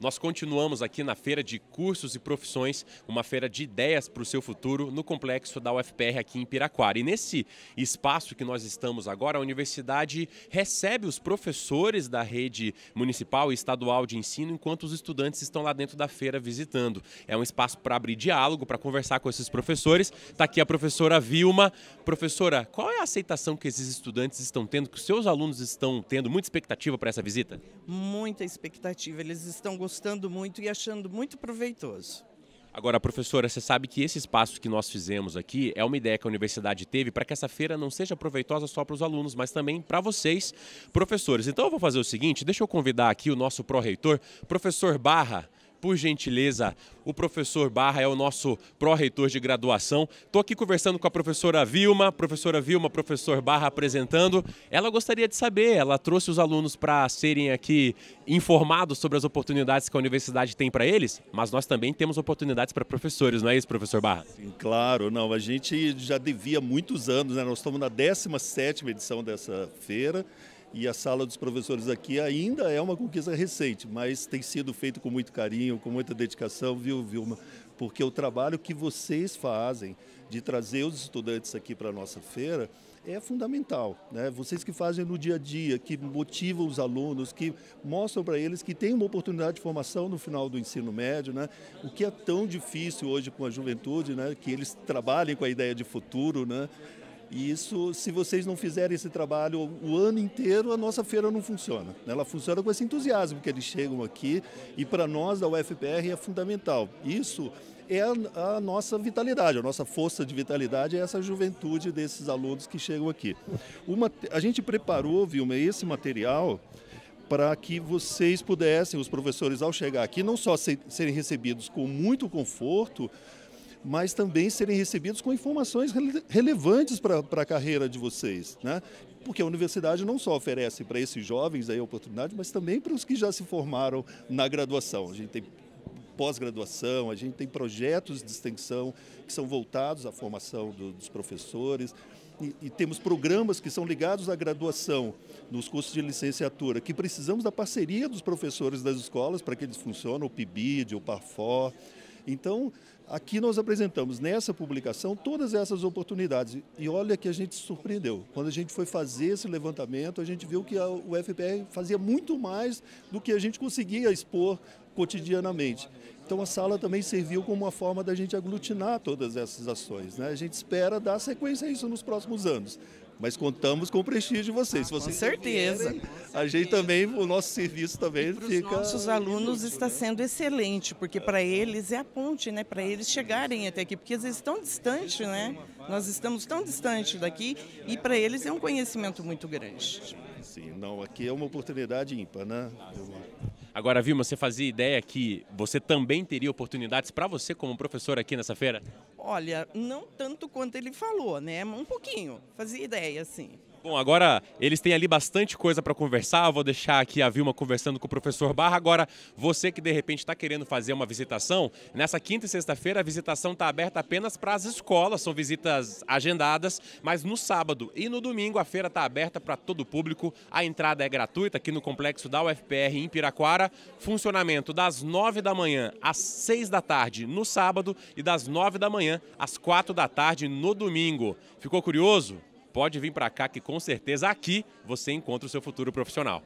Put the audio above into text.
Nós continuamos aqui na feira de cursos e profissões, uma feira de ideias para o seu futuro no complexo da UFPR aqui em Piraquara. E nesse espaço que nós estamos agora, a universidade recebe os professores da rede municipal e estadual de ensino, enquanto os estudantes estão lá dentro da feira visitando. É um espaço para abrir diálogo, para conversar com esses professores. Está aqui a professora Vilma. Professora, qual é a aceitação que esses estudantes estão tendo, que os seus alunos estão tendo? Muita expectativa para essa visita? Muita expectativa. Eles estão gostando gostando muito e achando muito proveitoso. Agora, professora, você sabe que esse espaço que nós fizemos aqui é uma ideia que a universidade teve para que essa feira não seja proveitosa só para os alunos, mas também para vocês, professores. Então eu vou fazer o seguinte, deixa eu convidar aqui o nosso pró-reitor, professor Barra por gentileza, o professor Barra é o nosso pró-reitor de graduação. Estou aqui conversando com a professora Vilma, professora Vilma, professor Barra apresentando. Ela gostaria de saber, ela trouxe os alunos para serem aqui informados sobre as oportunidades que a universidade tem para eles, mas nós também temos oportunidades para professores, não é isso, professor Barra? Sim, claro, não, a gente já devia muitos anos, né? nós estamos na 17 edição dessa feira, e a sala dos professores aqui ainda é uma conquista recente, mas tem sido feito com muito carinho, com muita dedicação, viu, Vilma? Porque o trabalho que vocês fazem de trazer os estudantes aqui para a nossa feira é fundamental. Né? Vocês que fazem no dia a dia, que motivam os alunos, que mostram para eles que tem uma oportunidade de formação no final do ensino médio, né? o que é tão difícil hoje com a juventude, né? que eles trabalhem com a ideia de futuro, né? E isso, se vocês não fizerem esse trabalho o ano inteiro, a nossa feira não funciona. Né? Ela funciona com esse entusiasmo que eles chegam aqui e para nós da UFPR é fundamental. Isso é a, nossa vitalidade, a nossa força de vitalidade é essa juventude desses alunos que chegam aqui. Uma, a gente preparou, viu esse material para que vocês pudessem, os professores, ao chegar aqui, não só serem recebidos com muito conforto, mas também serem recebidos com informações relevantes para a carreira de vocês. Né? Porque a universidade não só oferece para esses jovens aí a oportunidade, mas também para os que já se formaram na graduação. A gente tem pós-graduação, a gente tem projetos de extensão que são voltados à formação do, dos professores. E, e, temos programas que são ligados à graduação nos cursos de licenciatura, que precisamos da parceria dos professores das escolas para que eles funcionem, o PIBID, o PARFOR, então, aqui nós apresentamos nessa publicação todas essas oportunidades. E olha que a gente se surpreendeu. Quando a gente foi fazer esse levantamento, a gente viu que a, o FPR fazia muito mais do que a gente conseguia expor cotidianamente. Então a sala também serviu como uma forma da gente aglutinar todas essas ações. Né? A gente espera dar sequência a isso nos próximos anos. Mas contamos com o prestígio de vocês. Ah, com vocês certeza a gente também, o nosso serviço também e fica. Os nossos alunos está né? sendo excelente, porque para eles é a ponte, né? Para eles chegarem até aqui, porque eles estão distantes, né? Nós estamos tão distantes daqui e para eles é um conhecimento muito grande. Sim, não, aqui é uma oportunidade ímpar, né? Agora, Vilma, você fazia ideia que você também teria oportunidades para você como professor aqui nessa feira? Olha, não tanto quanto ele falou, né? Um pouquinho, fazia ideia, assim. Bom, agora eles têm ali bastante coisa para conversar. Vou deixar aqui a Vilma conversando com o professor Barra. Agora, você que de repente está querendo fazer uma visitação, nessa quinta e sexta-feira a visitação está aberta apenas para as escolas, são visitas agendadas, mas no sábado e no domingo a feira está aberta para todo o público. A entrada é gratuita aqui no complexo da UFPR em Piraquara. Funcionamento das nove da manhã às seis da tarde no sábado e das nove da manhã às quatro da tarde no domingo. Ficou curioso? pode vir para cá que com certeza aqui você encontra o seu futuro profissional.